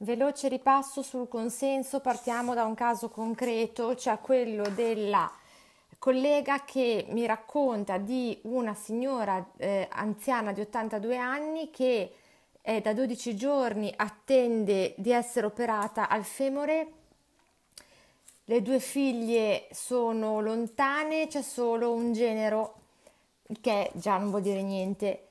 Veloce ripasso sul consenso, partiamo da un caso concreto, cioè quello della collega che mi racconta di una signora eh, anziana di 82 anni che eh, da 12 giorni attende di essere operata al femore. Le due figlie sono lontane, c'è solo un genero, che già non vuol dire niente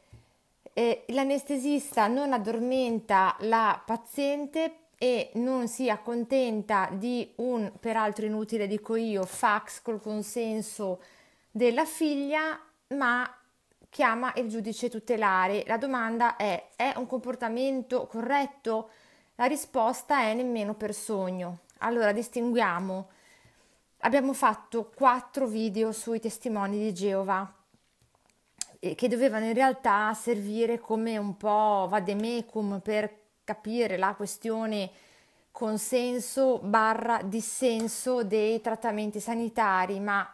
eh, l'anestesista non addormenta la paziente e non si accontenta di un, peraltro inutile dico io, fax col consenso della figlia, ma chiama il giudice tutelare. La domanda è: è un comportamento corretto? La risposta è nemmeno per sogno. Allora distinguiamo. Abbiamo fatto quattro video sui testimoni di Geova che dovevano in realtà servire come un po' vademecum per capire la questione consenso barra dissenso dei trattamenti sanitari, ma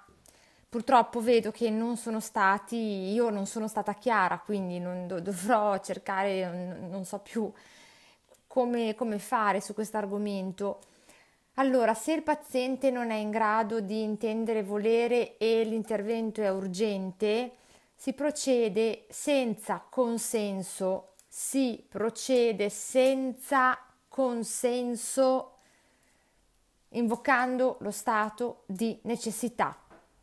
purtroppo vedo che non sono stati, io non sono stata chiara, quindi do, dovrò cercare, non, non so più come, come fare su questo argomento. Allora, se il paziente non è in grado di intendere volere e l'intervento è urgente, si procede senza consenso, si procede senza consenso invocando lo stato di necessità.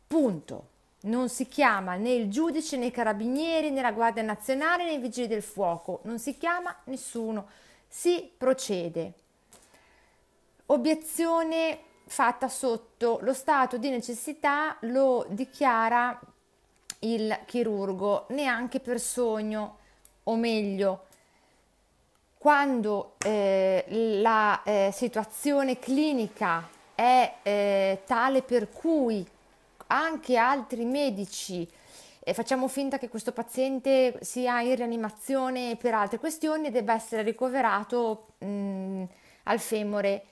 Punto. Non si chiama né il giudice né i carabinieri né la Guardia Nazionale né i vigili del fuoco, non si chiama nessuno, si procede. Obiezione fatta sotto lo stato di necessità lo dichiara il chirurgo neanche per sogno, o meglio, quando eh, la eh, situazione clinica è eh, tale per cui anche altri medici facciamo finta che questo paziente sia in rianimazione per altre questioni debba essere ricoverato mh, mm, al femore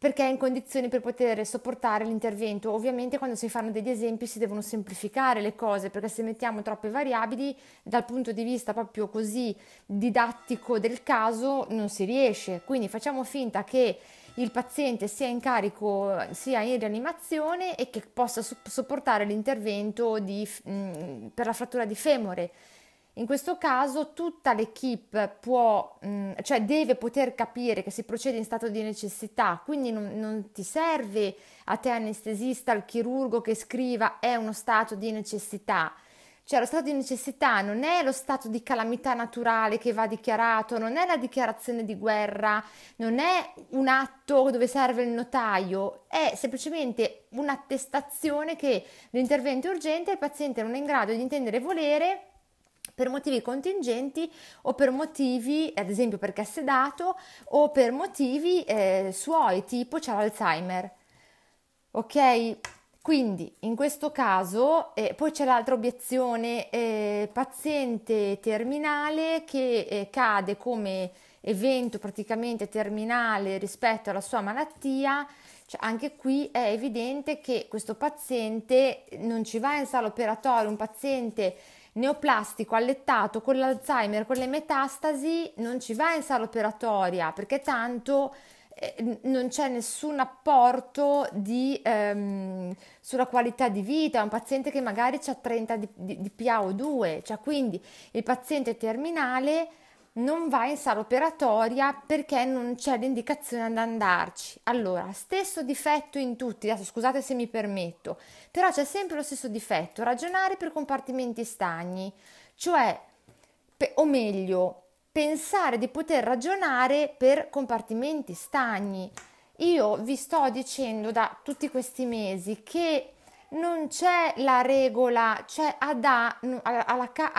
perché è in condizioni per poter sopportare l'intervento. Ovviamente quando si fanno degli esempi si devono semplificare le cose, perché se mettiamo troppe variabili dal punto di vista proprio così didattico del caso non si riesce. Quindi facciamo finta che il paziente sia in carico, sia in rianimazione e che possa sopportare l'intervento di, mh, mm, per la frattura di femore in questo caso tutta l'equipe può, mm, cioè deve poter capire che si procede in stato di necessità, quindi non, non, ti serve a te anestesista, al chirurgo che scriva è uno stato di necessità. Cioè lo stato di necessità non è lo stato di calamità naturale che va dichiarato, non è la dichiarazione di guerra, non è un atto dove serve il notaio, è semplicemente un'attestazione che l'intervento è urgente e il paziente non è in grado di intendere e volere per motivi contingenti o per motivi, ad esempio perché è sedato, o per motivi eh, suoi, tipo c'è l'Alzheimer. Ok? Quindi in questo caso, eh, poi c'è l'altra obiezione, eh, paziente terminale che eh, cade come evento praticamente terminale rispetto alla sua malattia, cioè, anche qui è evidente che questo paziente non ci va in sala operatoria, un paziente neoplastico allettato con l'Alzheimer, con le metastasi, non ci va in sala operatoria perché tanto eh, non c'è nessun apporto di, ehm, sulla qualità di vita, è un paziente che magari ha 30 di, di, di PAO2, cioè quindi il paziente terminale non va in sala operatoria perché non c'è l'indicazione ad andarci. Allora, stesso difetto in tutti, adesso scusate se mi permetto, però c'è sempre lo stesso difetto, ragionare per compartimenti stagni, cioè, pe- o meglio, pensare di poter ragionare per compartimenti stagni. Io vi sto dicendo da tutti questi mesi che non c'è la regola, cioè ad A, alla,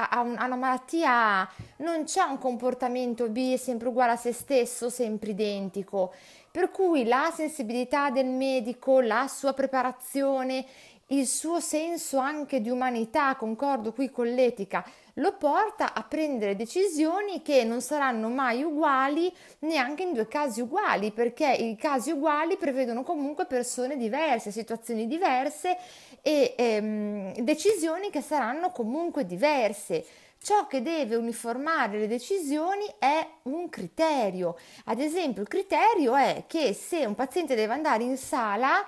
a una malattia A non c'è un comportamento B sempre uguale a se stesso, sempre identico. Per cui la sensibilità del medico, la sua preparazione, il suo senso anche di umanità, concordo qui con l'etica, lo porta a prendere decisioni che non saranno mai uguali neanche in due casi uguali, perché i casi uguali prevedono comunque persone diverse, situazioni diverse e ehm, decisioni che saranno comunque diverse. Ciò che deve uniformare le decisioni è un criterio. Ad esempio, il criterio è che se un paziente deve andare in sala,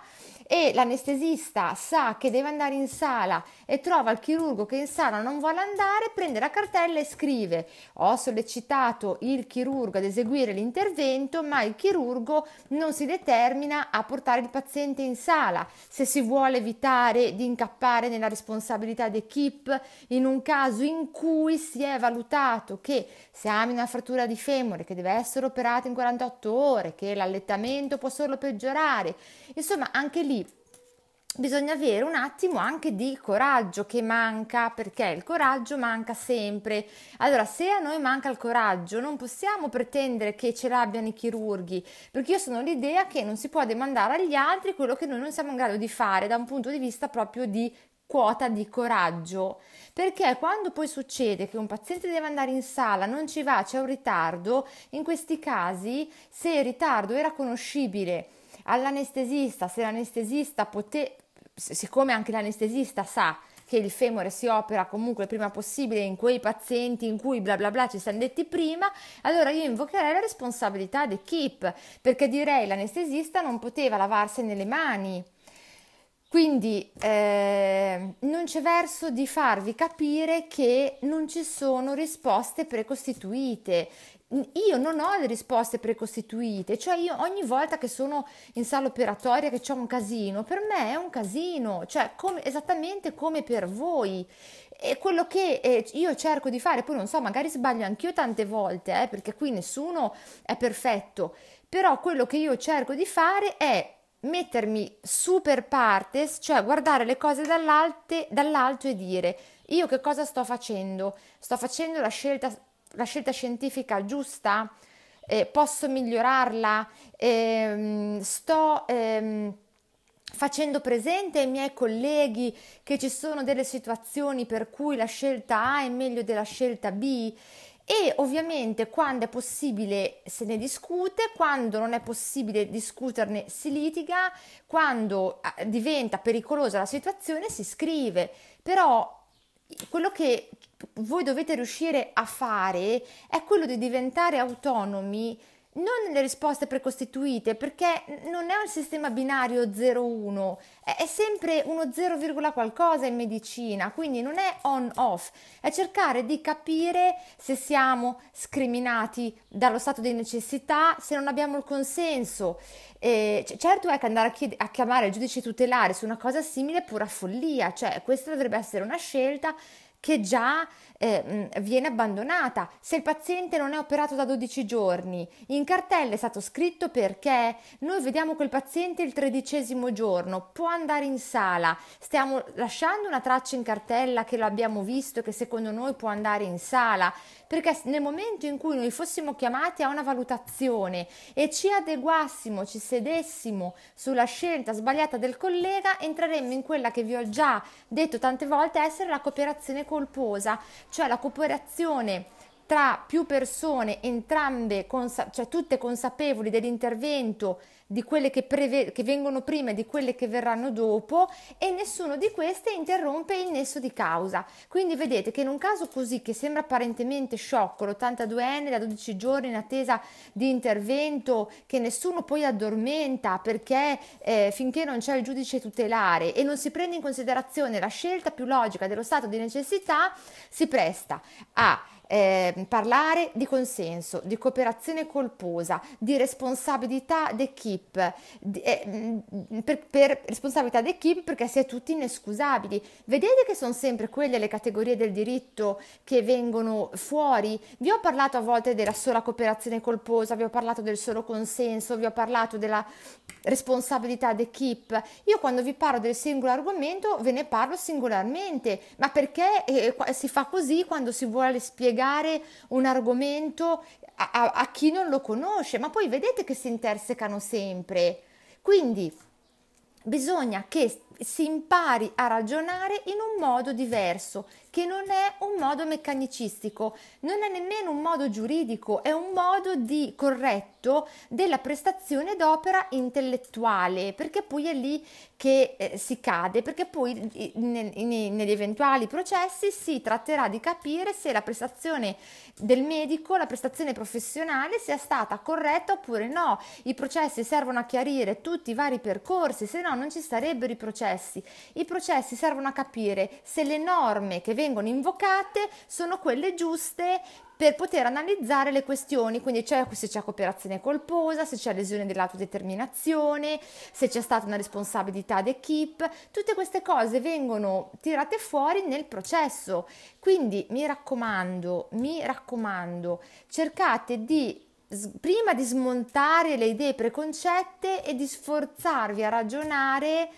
e l'anestesista sa che deve andare in sala e trova il chirurgo che in sala non vuole andare, prende la cartella e scrive ho sollecitato il chirurgo ad eseguire l'intervento, ma il chirurgo non si determina a portare il paziente in sala se si vuole evitare di incappare nella responsabilità d'equipe in un caso in cui si è valutato che se ami una frattura di femore che deve essere operata in 48 ore, che l'allettamento può solo peggiorare. Insomma, anche lì bisogna avere un attimo anche di coraggio che manca perché il coraggio manca sempre. Allora, se a noi manca il coraggio, non possiamo pretendere che ce l'abbiano i chirurghi, perché io sono l'idea che non si può demandare agli altri quello che noi non siamo in grado di fare da un punto di vista proprio di quota di coraggio. Perché quando poi succede che un paziente deve andare in sala, non ci va, c'è un ritardo, in questi casi, se il ritardo era conoscibile all'anestesista, se l'anestesista poteva siccome anche l'anestesista sa che il femore si opera comunque il prima possibile in quei pazienti in cui bla bla bla ci siamo detti prima, allora io invocherei la responsabilità d'equipe perché direi l'anestesista non poteva lavarsene le mani. Quindi eh, non c'è verso di farvi capire che non ci sono risposte precostituite io non ho le risposte precostituite, cioè io ogni volta che sono in sala operatoria che c'è un casino, per me è un casino, cioè come, esattamente come per voi. E quello che eh, io cerco di fare, poi non so, magari sbaglio anch'io tante volte, eh, perché qui nessuno è perfetto, però quello che io cerco di fare è mettermi super partes, cioè guardare le cose dall'alto e dire io che cosa sto facendo? Sto facendo la scelta la scelta scientifica giusta? Eh, posso migliorarla? Eh, sto ehm, facendo presente ai miei colleghi che ci sono delle situazioni per cui la scelta A è meglio della scelta B? e ovviamente quando è possibile se ne discute, quando non è possibile discuterne si litiga, quando ah, diventa pericolosa la situazione si scrive, però quello che voi dovete riuscire a fare è quello di diventare autonomi non nelle risposte precostituite, perché non è un sistema binario 0-1, è sempre uno 0, qualcosa in medicina, quindi non è on-off, è cercare di capire se siamo scriminati dallo stato di necessità, se non abbiamo il consenso. Eh, certo è che andare a, chied- a chiamare il giudice tutelare su una cosa simile è pura follia, cioè questa dovrebbe essere una scelta che già eh, viene abbandonata. Se il paziente non è operato da 12 giorni, in cartella è stato scritto perché noi vediamo quel paziente il tredicesimo giorno, può andare in sala, stiamo lasciando una traccia in cartella che lo abbiamo visto e che secondo noi può andare in sala, perché nel momento in cui noi fossimo chiamati a una valutazione e ci adeguassimo, ci sedessimo sulla scelta sbagliata del collega, entreremmo in quella che vi ho già detto tante volte essere la cooperazione colposa, cioè la cooperazione tra più persone, entrambe, consa- cioè tutte consapevoli dell'intervento di quelle che, preve- che vengono prima e di quelle che verranno dopo e nessuno di queste interrompe il nesso di causa. Quindi vedete che in un caso così che sembra apparentemente sciocco, l'82enne da 12 giorni in attesa di intervento che nessuno poi addormenta perché eh, finché non c'è il giudice tutelare e non si prende in considerazione la scelta più logica dello stato di necessità, si presta a eh, parlare di consenso, di cooperazione colposa, di responsabilità d'equipe, di, eh, mm, per, per responsabilità d'equipe perché si è tutti inescusabili. Vedete che sono sempre quelle le categorie del diritto che vengono fuori? Vi ho parlato a volte della sola cooperazione colposa, vi ho parlato del solo consenso, vi ho parlato della responsabilità d'equipe. Io quando vi parlo del singolo argomento ve ne parlo singolarmente, ma perché eh, si fa così quando si vuole spiegare spiegare un argomento a, a, a chi non lo conosce, ma poi vedete che si intersecano sempre. Quindi bisogna che si impari a ragionare in un modo diverso, che non è un modo meccanicistico, non è nemmeno un modo giuridico, è un modo di corretto della prestazione d'opera intellettuale, perché poi è lì che eh, si cade, perché poi negli eventuali processi si tratterà di capire se la prestazione del medico, la prestazione professionale sia stata corretta oppure no. I processi servono a chiarire tutti i vari percorsi, se no non ci sarebbero i processi processi. I processi servono a capire se le norme che vengono invocate sono quelle giuste per poter analizzare le questioni, quindi c'è, se c'è cooperazione colposa, se c'è lesione dell'autodeterminazione, se c'è stata una responsabilità d'equipe, tutte queste cose vengono tirate fuori nel processo. Quindi mi raccomando, mi raccomando, cercate di prima di smontare le idee preconcette e di sforzarvi a ragionare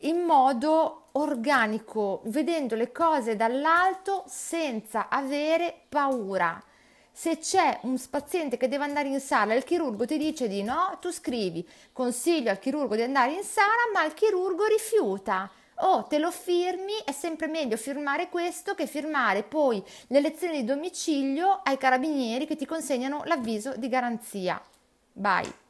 in modo organico, vedendo le cose dall'alto senza avere paura. Se c'è un paziente che deve andare in sala e il chirurgo ti dice di no, tu scrivi consiglio al chirurgo di andare in sala, ma il chirurgo rifiuta. Oh, te lo firmi, è sempre meglio firmare questo che firmare poi le lezioni di domicilio ai carabinieri che ti consegnano l'avviso di garanzia. Bye.